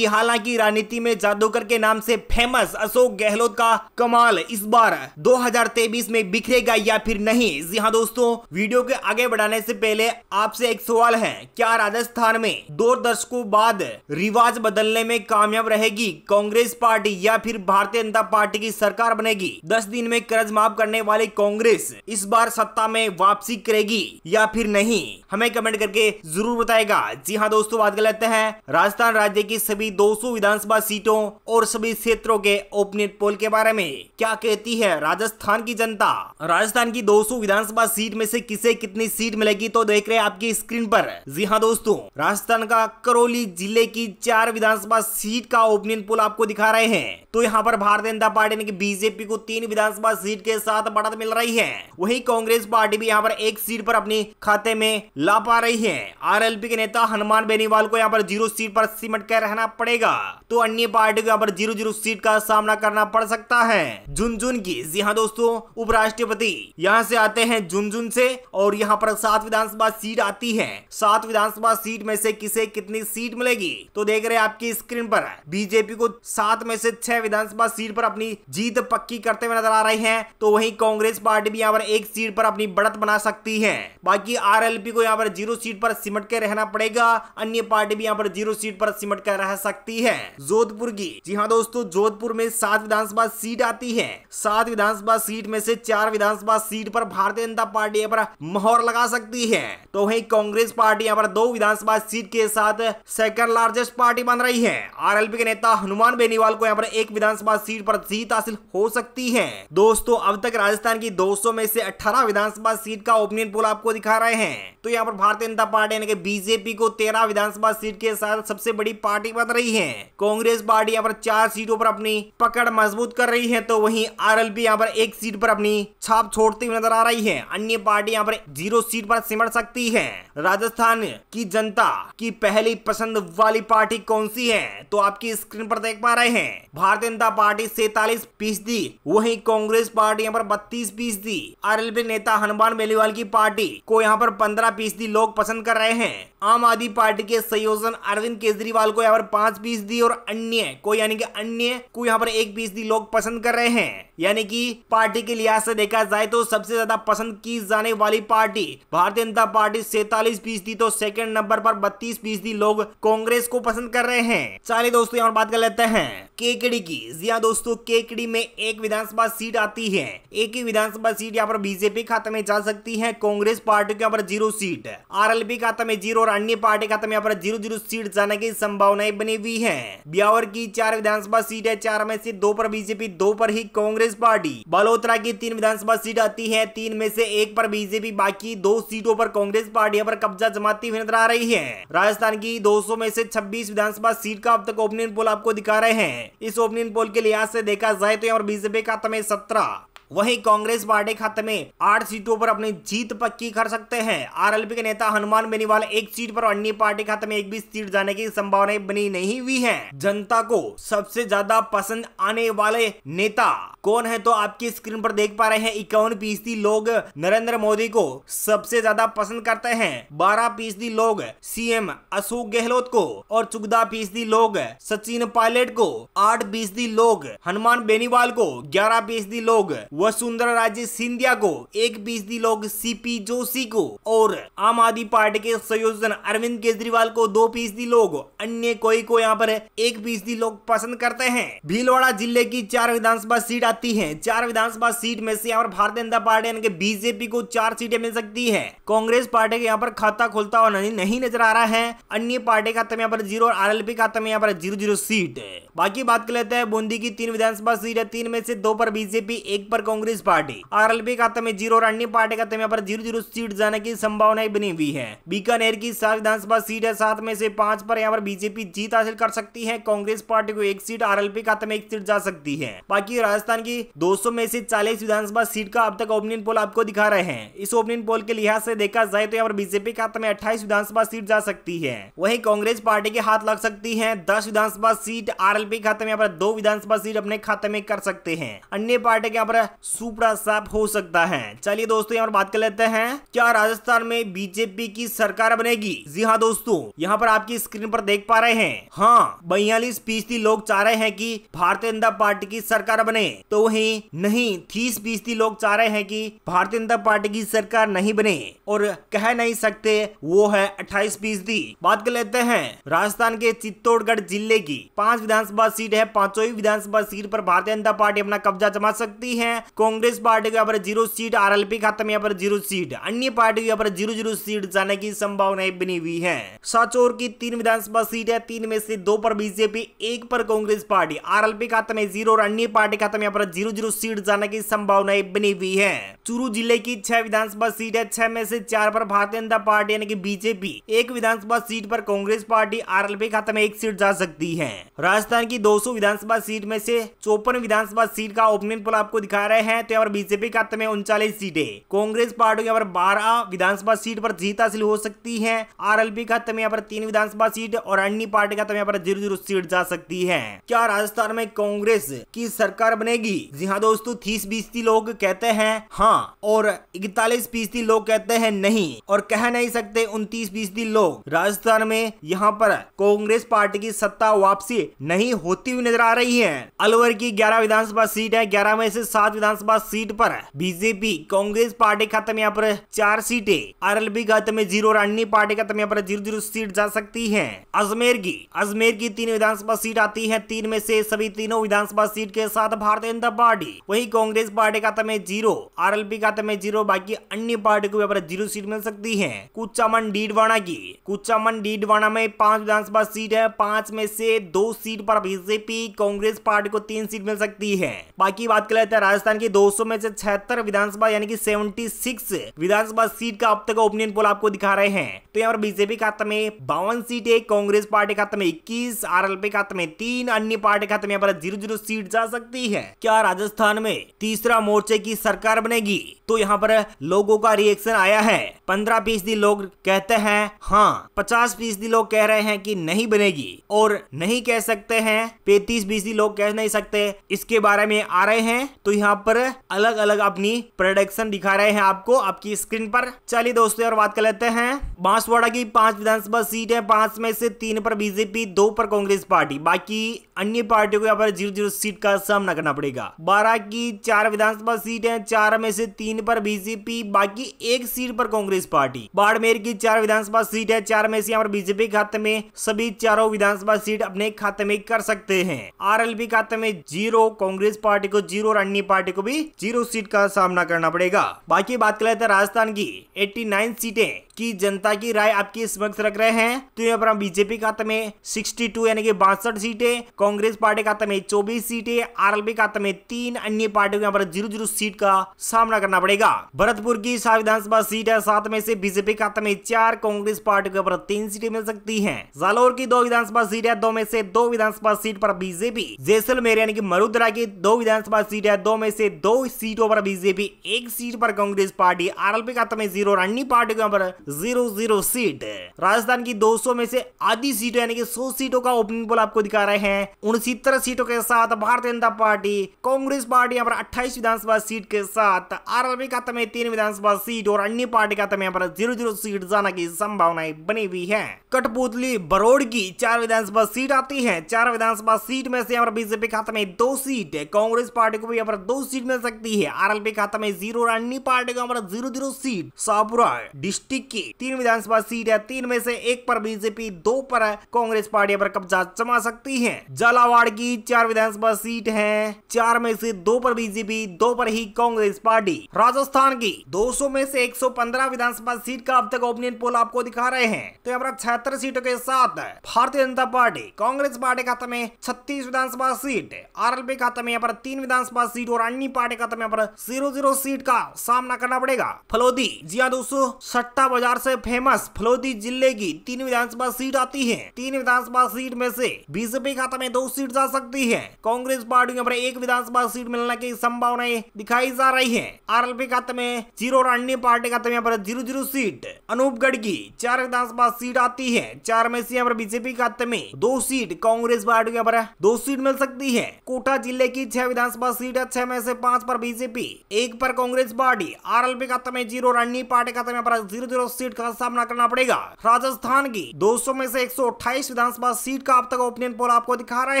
कि हालांकि राजनीति में जादूगर के नाम से फेमस अशोक गहलोत का कमाल इस बार 2023 में बिखरेगा या फिर नहीं जी हाँ दोस्तों वीडियो के आगे बढ़ाने से पहले आपसे एक सवाल है क्या राजस्थान में दो दशकों बाद रिवाज बदलने में कामयाब रहेगी कांग्रेस पार्टी या फिर भारतीय जनता पार्टी की सरकार बनेगी दस दिन में कर्ज माफ करने वाली कांग्रेस इस बार सत्ता में वापसी करेगी या फिर नहीं हमें कमेंट करके जरूर बताएगा जी हाँ दोस्तों बात कर लेते हैं राजस्थान राज्य की सभी सभी 200 विधानसभा सीटों और सभी क्षेत्रों के ओपनेट पोल के बारे में क्या कहती है राजस्थान की जनता राजस्थान की 200 विधानसभा सीट में से किसे कितनी सीट मिलेगी तो देख रहे हैं आपकी स्क्रीन पर जी हाँ दोस्तों राजस्थान का करौली जिले की चार विधानसभा सीट का ओपनियन पोल आपको दिखा रहे हैं तो यहाँ पर भारतीय जनता पार्टी यानी बीजेपी को तीन विधानसभा सीट के साथ बढ़त मिल रही है वही कांग्रेस पार्टी भी यहाँ पर एक सीट पर अपने खाते में ला पा रही है आरएलपी के नेता हनुमान बेनीवाल को यहाँ पर जीरो सीट पर सिमट कर रहना पड़ेगा तो अन्य पार्टी को पर जीरो जीरो सीट का सामना करना पड़ सकता है झुनझुन की जी हाँ दोस्तों उपराष्ट्रपति यहाँ से आते हैं झुनझुन से और यहाँ पर सात विधानसभा सीट आती है सात विधानसभा सीट में से किसे कितनी सीट मिलेगी तो देख रहे हैं आपकी स्क्रीन पर बीजेपी को सात में से छह विधानसभा सीट पर अपनी जीत पक्की करते हुए नजर आ रही है तो वहीं कांग्रेस पार्टी भी यहाँ पर एक सीट पर अपनी बढ़त बना सकती है बाकी आरएलपी को यहाँ पर जीरो सीट पर सिमट के रहना पड़ेगा अन्य पार्टी भी यहाँ पर जीरो सीट पर सिमट कर रह सकती है जोधपुर की जी हाँ दोस्तों जोधपुर में सात विधानसभा सीट आती है सात विधानसभा सीट में से चार विधानसभा सीट पर भारतीय जनता पार्टी पर मोहर लगा सकती है तो वही कांग्रेस पार्टी यहाँ पर दो विधानसभा सीट के साथ सेकंड लार्जेस्ट पार्टी बन रही है आर के नेता हनुमान बेनीवाल को यहाँ पर एक विधानसभा सीट पर जीत हासिल हो सकती है दोस्तों अब तक राजस्थान की दो में से अठारह विधानसभा सीट का ओपिनियन पोल आपको दिखा रहे हैं तो यहाँ पर भारतीय जनता पार्टी यानी कि बीजेपी को तेरह विधानसभा सीट के साथ सबसे बड़ी पार्टी बन बरत रही है कांग्रेस पार्टी यहाँ पर चार सीटों पर अपनी पकड़ मजबूत कर रही है तो वहीं आरएलपी यहाँ पर एक सीट पर अपनी छाप छोड़ती हुई नजर आ रही है अन्य पार्टी यहाँ पर जीरो सीट पर सिमट सकती है राजस्थान की जनता की पहली पसंद वाली पार्टी कौन सी है तो आपकी स्क्रीन पर देख पा रहे हैं भारतीय जनता पार्टी सैतालीस फीसदी वही कांग्रेस पार्टी यहाँ पर बत्तीस फीसदी आर नेता हनुमान बेलीवाल की पार्टी को यहाँ पर पंद्रह फीसदी लोग पसंद कर रहे हैं आम आदमी पार्टी के संयोजन अरविंद केजरीवाल को यहाँ पर पांच पीस दी और अन्य को यानी कि अन्य को यहाँ पर एक पीस दी लोग पसंद कर रहे हैं यानी कि पार्टी के लिहाज से देखा जाए तो सबसे ज्यादा पसंद की जाने वाली पार्टी भारतीय जनता पार्टी सैतालीस फीसदी तो सेकंड नंबर पर बत्तीस फीसदी लोग कांग्रेस को पसंद कर रहे हैं चलिए दोस्तों यहाँ बात कर लेते हैं केकड़ी की जी हाँ दोस्तों केकड़ी में एक विधानसभा सीट आती है एक ही विधानसभा सीट यहाँ पर बीजेपी खाते में जा सकती है कांग्रेस पार्टी के यहाँ पर जीरो सीट आरएलबी खाता में जीरो और अन्य पार्टी खाता में यहाँ पर जीरो जीरो सीट जाने की संभावनाएं बनी हुई है ब्यावर की चार विधानसभा सीट है चार में से दो पर बीजेपी दो पर ही कांग्रेस कांग्रेस पार्टी बलोत्रा की तीन विधानसभा सीट आती है तीन में से एक पर बीजेपी बाकी दो सीटों पर कांग्रेस पार्टी पर कब्जा जमाती हुई नजर आ रही है राजस्थान की 200 में से 26 विधानसभा सीट का अब तक ओपनिंग पोल आपको दिखा रहे हैं इस ओपनिंग पोल के लिहाज से देखा जाए तो यहाँ पर बीजेपी का तमें सत्रह वहीं कांग्रेस पार्टी खाते में आठ सीटों पर अपनी जीत पक्की कर सकते हैं आरएलपी के नेता हनुमान बेनीवाल एक सीट पर अन्य पार्टी खाते में एक भी सीट जाने की संभावनाएं बनी नहीं हुई है जनता को सबसे ज्यादा पसंद आने वाले नेता कौन है तो आपकी स्क्रीन पर देख पा रहे हैं इक्यावन फीसदी लोग नरेंद्र मोदी को सबसे ज्यादा पसंद करते हैं बारह फीसदी लोग सीएम अशोक गहलोत को और चौदह फीसदी लोग सचिन पायलट को आठ फीसदी लोग हनुमान बेनीवाल को ग्यारह फीसदी लोग वसुंधरा राजे सिंधिया को एक फीसदी लोग सीपी जोशी को और आम आदमी पार्टी के संयोजन अरविंद केजरीवाल को दो फीसदी लोग अन्य कोई को यहाँ पर एक फीसदी लोग पसंद करते हैं भीलवाड़ा जिले की चार विधानसभा सीट आती है चार विधानसभा सीट में से यहाँ पर भारतीय जनता पार्टी यानी बीजेपी को चार सीटें मिल सकती है कांग्रेस पार्टी के यहाँ पर खाता खोलता हुआ नहीं नजर आ रहा है अन्य पार्टी का में यहाँ पर जीरो और आरएलपी का तमाम यहाँ पर जीरो जीरो सीट बाकी बात कर लेते हैं बूंदी की तीन विधानसभा सीट है तीन में से दो पर बीजेपी एक पर कांग्रेस पार्टी आरएलपी का में जीरो और अन्य पार्टी का यहाँ पर जीरो जीरो सीट जाने की संभावनाएं बनी हुई है बीकानेर की सात विधानसभा सीट है सात में से पांच पर यहाँ पर बीजेपी जीत हासिल कर सकती है कांग्रेस पार्टी को एक सीट आरएलपी का में एक सीट जा सकती है बाकी राजस्थान की दो में से चालीस विधानसभा सीट का अब तक ओपनिंग पोल आपको दिखा रहे हैं इस ओपनिंग पोल के लिहाज से देखा जाए तो यहाँ पर बीजेपी का में अट्ठाईस विधानसभा सीट जा सकती है वही कांग्रेस पार्टी के हाथ लग सकती है दस विधानसभा सीट आर खाते में यहाँ पर दो विधानसभा सीट अपने खाते में कर सकते हैं अन्य पार्टी के यहाँ पर सुपड़ा साफ हो सकता है चलिए दोस्तों यहाँ पर बात कर लेते हैं क्या राजस्थान में बीजेपी की सरकार बनेगी जी हाँ दोस्तों यहाँ पर आपकी स्क्रीन पर देख पा रहे हैं हाँ बयालीस फीसदी लोग चाह रहे हैं कि भारतीय जनता पार्टी की सरकार बने तो वही नहीं तीस फीसदी लोग चाह रहे हैं कि भारतीय जनता पार्टी की सरकार नहीं बने और कह नहीं सकते वो है अट्ठाईस फीसदी बात कर लेते हैं राजस्थान के चित्तौड़गढ़ जिले की पांच विधानसभा सीट है पांचों विधानसभा सीट पर भारतीय जनता पार्टी अपना कब्जा जमा सकती है कांग्रेस पार्टी को यहाँ पर जीरो सीट आरएलपी खाते में यहाँ पर जीरो सीट अन्य पार्टी को यहाँ पर जीरो जीरो सीट जाने की संभावनाएं बनी हुई है साचोर की तीन विधानसभा सीट है तीन में से दो पर बीजेपी एक पर कांग्रेस पार्टी आरएलपी खाते में जीरो और अन्य पार्टी खाता में यहाँ पर जीरो जीरो सीट जाने की संभावनाएं बनी हुई है चूरू जिले की छह विधानसभा सीट है छह में से चार पर भारतीय जनता पार्टी यानी कि बीजेपी एक विधानसभा सीट पर कांग्रेस पार्टी आरएलपी खाते में एक सीट जा सकती है राजस्थान की सौ विधानसभा सीट में से चौपन विधानसभा सीट का ओपनिंग पोल आपको दिखाया रहे हैं तो यहाँ पर बीजेपी का हाथ उनचालीस सीटें कांग्रेस पार्टी यहाँ पर बारह विधानसभा सीट पर जीत हासिल हो सकती है आरएलपी का हाथ यहाँ पर तीन विधानसभा सीट और अन्य पार्टी का हाथ यहाँ पर जीरो जीरो सीट जा सकती है क्या राजस्थान में कांग्रेस की सरकार बनेगी जी हाँ दोस्तों तीस फीसदी लोग कहते हैं हाँ और इकतालीस फीसदी लोग कहते हैं नहीं और कह नहीं सकते उनतीस फीसदी लोग राजस्थान में यहाँ पर कांग्रेस पार्टी की सत्ता वापसी नहीं होती हुई नजर आ रही है अलवर की ग्यारह विधानसभा सीट है ग्यारह में से सात विधानसभा सीट पर बीजेपी कांग्रेस पार्टी खाते में यहाँ पर चार सीटें आर आरएलबी खाते में जीरो और अन्य पार्टी खाते में यहाँ पर जीरो जीरो सीट जा सकती है अजमेर की अजमेर की तीन विधानसभा सीट आती है तीन में से सभी तीनों विधानसभा सीट के साथ भारतीय जनता पार्टी वही कांग्रेस पार्टी खाते में जीरो आर एल खाते में जीरो बाकी अन्य पार्टी को यहाँ पर जीरो सीट मिल सकती है कुचामन डीडवाणा की कुचामन डीडवाणा में पांच विधानसभा सीट है पांच में से दो सीट पर बीजेपी कांग्रेस पार्टी को तीन सीट मिल सकती है बाकी बात कर लेते हैं राजस्थान राजस्थान की 200 में से छहत्तर विधानसभा यानी कि 76 विधानसभा सीट का अब तक ओपिनियन पोल आपको दिखा रहे हैं तो यहाँ पर बीजेपी खाते में बावन सीट है कांग्रेस पार्टी खाते में इक्कीस आर आरएलपी खाते में तीन अन्य पार्टी खाते में यहाँ पर जीरो जीरो सीट जा सकती है क्या राजस्थान में तीसरा मोर्चे की सरकार बनेगी तो यहाँ पर लोगों का रिएक्शन आया है पंद्रह फीसदी लोग कहते हैं हाँ पचास फीसदी लोग कह रहे हैं कि नहीं बनेगी और नहीं कह सकते हैं पैतीस फीसदी लोग कह नहीं सकते इसके बारे में आ रहे हैं तो यहाँ पर अलग अलग अपनी प्रोडक्शन दिखा रहे हैं आपको आपकी स्क्रीन पर चलिए दोस्तों और बात कर लेते हैं बांसवाड़ा की पांच विधानसभा सीट है पांच में से तीन पर बीजेपी दो पर कांग्रेस पार्टी बाकी अन्य पार्टियों को यहाँ पर जीरो जीरो सीट का सामना करना पड़ेगा बारह की चार विधानसभा सीट है चार में से तीन पर बीजेपी बाकी एक सीट पर कांग्रेस पार्टी बाड़मेर की चार विधानसभा सीट है चार में से यहाँ पर बीजेपी खाते में सभी चारों विधानसभा सीट अपने खाते में कर सकते हैं आरएलपी खाते में जीरो कांग्रेस पार्टी को जीरो और अन्य पार्टी पार्टी को भी जीरो सीट का सामना करना पड़ेगा बाकी बात कर लेते हैं राजस्थान की 89 सीटें कि जनता की राय आपके समक्ष रख रहे हैं तो यहाँ पर बीजेपी का हाथ में सिक्सटी यानी कि बासठ सीटें कांग्रेस पार्टी का हाथ में चौबीस सीटें आरएलपी का हाथ में तीन अन्य पार्टियों यहाँ पर जीरो जीरो सीट का सामना करना पड़ेगा भरतपुर की सात विधानसभा सीट है सात में से बीजेपी का हाथ में चार कांग्रेस पार्टी के यहाँ पर तीन सीटें मिल सकती है जालोर की दो विधानसभा सीट है दो में से दो विधानसभा सीट पर बीजेपी जैसलमेर यानी कि मरुद्रा की दो विधानसभा सीट है दो में से दो सीटों पर बीजेपी एक सीट पर कांग्रेस पार्टी आरएलपी का हाथ में जीरो अन्य पार्टी के यहाँ पर जीरो जीरो सीट राजस्थान की 200 में से आधी सीट यानी कि 100 सीटों का ओपनिंग पोल आपको दिखा रहे हैं उनसीतर सीटों के साथ भारतीय जनता पार्टी कांग्रेस पार्टी यहाँ पर अट्ठाईस विधानसभा सीट के साथ आरएलबी का तमें तीन विधानसभा सीट और अन्य पार्टी का में यहाँ पर जीरो जीरो सीट जाना की संभावनाएं बनी हुई है कठपुतली बरोड की चार विधानसभा सीट आती है चार विधानसभा सीट में से यहाँ पर बीजेपी खाता में दो सीट कांग्रेस पार्टी को भी यहाँ पर दो सीट मिल सकती है आरएलपी खाता में जीरो और अन्य पार्टी को यहाँ पर जीरो जीरो सीट सापुरा डिस्ट्रिक्ट की तीन विधानसभा सीट है तीन में से एक पर बीजेपी दो पर कांग्रेस पार्टी पर कब्जा जमा सकती है झालावाड़ की चार विधानसभा सीट है चार में से दो पर बीजेपी दो पर ही कांग्रेस पार्टी राजस्थान की 200 में से 115 विधानसभा सीट का अब तक ओपिनियन पोल आपको दिखा रहे हैं तो यहाँ पर छहत्तर सीटों के साथ भारतीय जनता पार्टी कांग्रेस पार्टी खाते में छत्तीस विधानसभा सीट आर एल खाते में यहाँ पर तीन विधानसभा सीट और अन्य पार्टी खाते में यहाँ पर जीरो जीरो सीट का सामना करना पड़ेगा फलोदी जी हाँ दोस्तों सट्टा बाजार से फेमस फलोदी जिले की तीन विधानसभा सीट आती है तीन विधानसभा सीट में से बीजेपी खाता में दो सीट जा सकती है कांग्रेस पार्टी को एक विधानसभा सीट मिलने की संभावनाएं दिखाई जा रही है पी खाते में जीरो और अन्य पार्टी खाते में यहाँ पर जीरो जीरो सीट अनूपगढ़ की चार विधानसभा सीट आती है चार में से यहाँ पर बीजेपी खाते में दो सीट कांग्रेस पार्टी के दो सीट मिल सकती है कोटा जिले की छह विधानसभा सीट है छह में से पांच पर बीजेपी एक पर कांग्रेस पार्टी आरएलपी खाते में जीरो और अन्य पार्टी खाते में पर जीरो जीरो सीट का सामना करना पड़ेगा राजस्थान की 200 में से 128 विधानसभा सीट का अब तक ओपिनियन पोल आपको दिखा रहे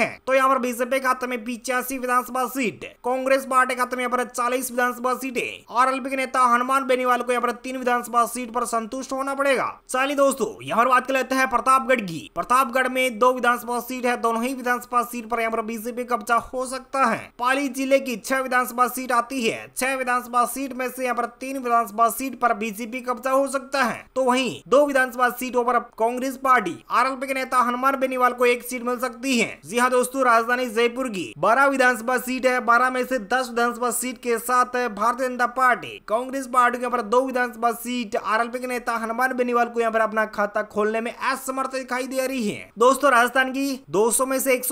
हैं तो यहाँ पर बीजेपी का हाथ में पिचासी विधानसभा सीट कांग्रेस पार्टी का हाथ में यहाँ पर चालीस विधानसभा सीटें आर के नेता हनुमान बेनीवाल को यहाँ पर तीन विधानसभा सीट पर संतुष्ट होना पड़ेगा चलिए दोस्तों यहाँ पर बात कर लेते हैं प्रतापगढ़ की प्रतापगढ़ में दो विधानसभा सीट है दोनों ही विधानसभा सीट पर यहाँ पर बीजेपी कब्जा हो सकता है पाली जिले की छह विधानसभा सीट आती है छह विधानसभा सीट में से यहाँ पर तीन विधानसभा सीट पर बीजेपी कब्जा हो सकता सकता है तो वहीं दो विधानसभा सीटों पर कांग्रेस पार्टी आरएलपी के नेता हनुमान बेनीवाल को एक सीट मिल सकती है जी हाँ दोस्तों राजधानी जयपुर की बारह विधानसभा सीट है बारह में से दस विधानसभा सीट के साथ भारतीय जनता पार्टी कांग्रेस पार्टी के पर दो विधानसभा सीट आरएलपी के नेता हनुमान बेनीवाल को यहाँ पर अपना खाता खोलने में असमर्थ दिखाई दे रही है दोस्तों राजस्थान की 200 में से एक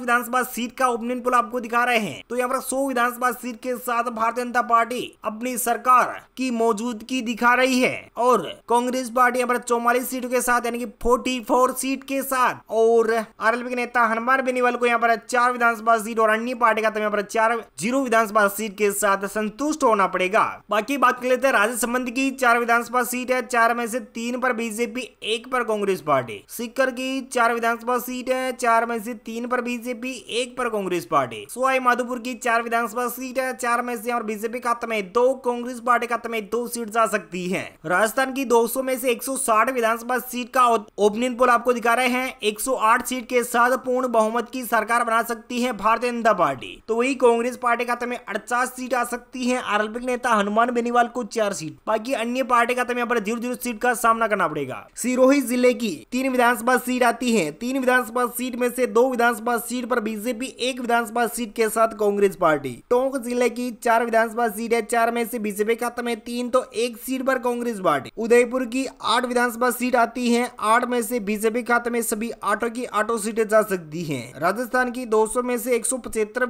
विधानसभा सीट का ओपनिंग पुल आपको दिखा रहे हैं तो यहाँ पर 100 विधानसभा सीट के साथ भारतीय जनता पार्टी अपनी सरकार की मौजूदगी दिखा रही है और और कांग्रेस पार्टी यहाँ पर चौवालीस सीटों के साथ यानी कि फोर्टी फोर सीट के साथ और आर एल के नेता हनुमान बेनीवाल को यहाँ पर चार विधानसभा सीट और अन्य पार्टी का तो यहाँ पर चार जीरो विधानसभा सीट के साथ संतुष्ट होना पड़ेगा बाकी बात कर लेते हैं राज्य संबंध की चार विधानसभा सीट है चार में से तीन पर बीजेपी एक पर कांग्रेस पार्टी सीकर की चार विधानसभा सीट है चार में से तीन पर बीजेपी एक पर कांग्रेस पार्टी सुहाई माधोपुर की चार विधानसभा सीट है चार में से और बीजेपी का तो में दो कांग्रेस पार्टी का तो में दो सीट जा सकती है राजस्थान राजस्थान की 200 में से 160 विधानसभा सीट का ओपनिंग पोल आपको दिखा रहे हैं 108 सीट के साथ पूर्ण बहुमत की सरकार बना सकती है भारतीय जनता पार्टी तो वही कांग्रेस पार्टी का तमें अड़चास सीट आ सकती है आरएलपी नेता हनुमान बेनीवाल को चार सीट बाकी अन्य पार्टी का तमें यहाँ पर जीरो जीरो सीट का सामना करना पड़ेगा सिरोही जिले की तीन विधानसभा सीट आती है तीन विधानसभा सीट में से दो विधानसभा सीट पर बीजेपी एक विधानसभा सीट के साथ कांग्रेस पार्टी टोंक जिले की चार विधानसभा सीट है चार में से बीजेपी का तमें तीन तो एक सीट पर कांग्रेस पार्टी उदयपुर की आठ विधानसभा सीट आती है आठ में से बीजेपी खाते में सभी आठों की आठों सीटें जा सकती है राजस्थान की 200 में से एक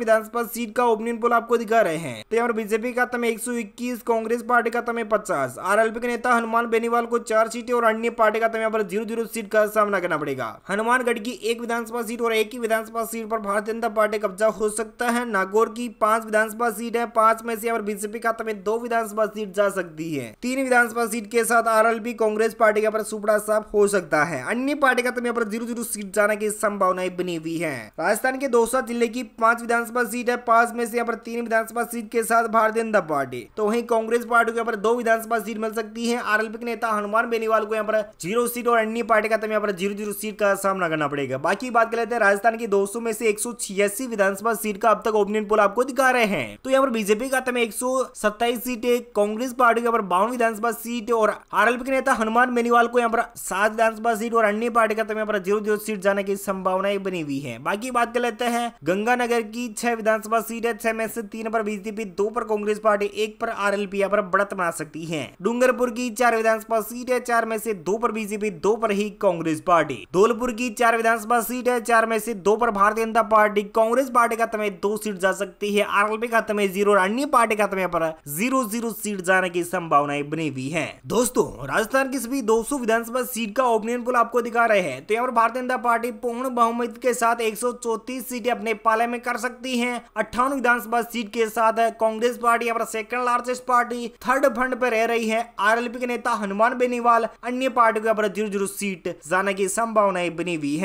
विधानसभा सीट का ओपिनियन पोल आपको दिखा रहे हैं तो यहाँ पर बीजेपी खाते में 121 कांग्रेस पार्टी का तमें पचास आरएलपी के नेता हनुमान बेनीवाल को चार सीटें और अन्य पार्टी का तमें यहाँ पर जीरो जीरो सीट का सामना करना पड़ेगा हनुमानगढ़ की एक विधानसभा सीट और एक ही विधानसभा सीट पर भारतीय जनता पार्टी कब्जा हो सकता है नागौर की पांच विधानसभा सीट है पांच में से यहाँ बीजेपी खाते में दो विधानसभा सीट जा सकती है तीन विधानसभा सीट के साथ साथ आरएलबी कांग्रेस पार्टी का सुपड़ा साहब हो सकता है अन्य पार्टी का तो यहाँ पर जीरो जीरो सीट जाने की संभावनाएं बनी हुई है राजस्थान के दौसा जिले की पांच विधानसभा सीट है पांच में से यहाँ पर तीन विधानसभा सीट के साथ भारतीय जनता पार्टी तो वही कांग्रेस पार्टी को यहाँ पर दो विधानसभा सीट मिल सकती है आर के नेता हनुमान बेनीवाल को यहाँ पर जीरो सीट और अन्य पार्टी का तो यहाँ पर जीरो जीरो सीट का सामना करना पड़ेगा बाकी बात कर लेते हैं राजस्थान की दो में से एक विधानसभा सीट का अब तक ओपिनियन पोल आपको दिखा रहे हैं तो यहाँ पर बीजेपी का तो एक सौ सीटें कांग्रेस पार्टी के ऊपर बावन विधानसभा सीट और आरएलपी के नेता हनुमान बेनीवाल को यहाँ पर सात विधानसभा सीट और अन्य पार्टी का यहाँ पर जीरो जीरो सीट जाने की संभावनाएं बनी हुई है बाकी बात कर लेते हैं गंगानगर की छह विधानसभा सीट है छह में से तीन पर बीजेपी दो पर कांग्रेस पार्टी एक पर आरएलपी यहाँ पर बढ़त बना सकती है डूंगरपुर की चार विधानसभा सीट है चार में से दो पर बीजेपी दो पर ही कांग्रेस पार्टी धौलपुर की चार विधानसभा सीट है चार में से दो पर भारतीय जनता पार्टी कांग्रेस पार्टी का तमें दो सीट जा सकती है आरएलपी का तमें जीरो और अन्य पार्टी का तमें पर जीरो जीरो सीट जाने की संभावनाएं बनी हुई है दोस्तों दोस्तों राजस्थान की सभी 200 विधानसभा सीट का ओपिनियन पोल आपको दिखा रहे हैं तो यहाँ पर भारतीय जनता पार्टी पूर्ण बहुमत के साथ 134 सीटें अपने पाले में कर सकती है अट्ठावन विधानसभा सीट के साथ कांग्रेस पार्टी यहाँ पर सेकंड लार्जेस्ट पार्टी थर्ड फंड पर रह रही है आरएलपी के नेता हनुमान बेनीवाल अन्य पार्टियों को यहाँ पर जीरो जीरो सीट जाने की संभावनाएं बनी हुई है